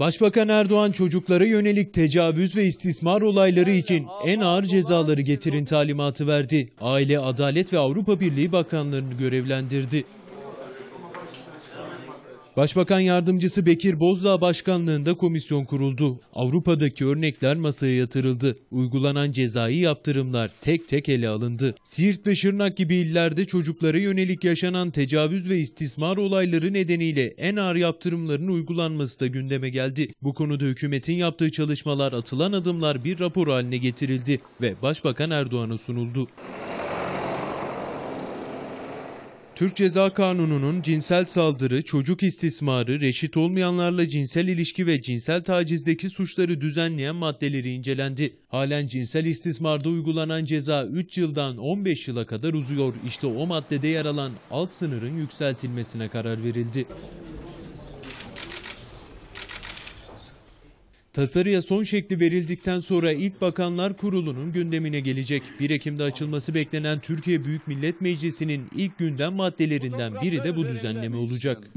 Başbakan Erdoğan çocuklara yönelik tecavüz ve istismar olayları için en ağır cezaları getirin talimatı verdi. Aile, Adalet ve Avrupa Birliği bakanlarını görevlendirdi. Başbakan Yardımcısı Bekir Bozdağ başkanlığında komisyon kuruldu. Avrupa'daki örnekler masaya yatırıldı. Uygulanan cezai yaptırımlar tek tek ele alındı. Siirt ve Şırnak gibi illerde çocuklara yönelik yaşanan tecavüz ve istismar olayları nedeniyle en ağır yaptırımların uygulanması da gündeme geldi. Bu konuda hükümetin yaptığı çalışmalar, atılan adımlar bir rapor haline getirildi ve Başbakan Erdoğan'a sunuldu. Türk Ceza Kanunu'nun cinsel saldırı, çocuk istismarı, reşit olmayanlarla cinsel ilişki ve cinsel tacizdeki suçları düzenleyen maddeleri incelendi. Halen cinsel istismarda uygulanan ceza 3 yıldan 15 yıla kadar uzuyor. İşte o maddede yer alan alt sınırın yükseltilmesine karar verildi. Tasarıya son şekli verildikten sonra ilk Bakanlar Kurulu'nun gündemine gelecek. 1 Ekim'de açılması beklenen Türkiye Büyük Millet Meclisi'nin ilk gündem maddelerinden biri de bu düzenleme olacak.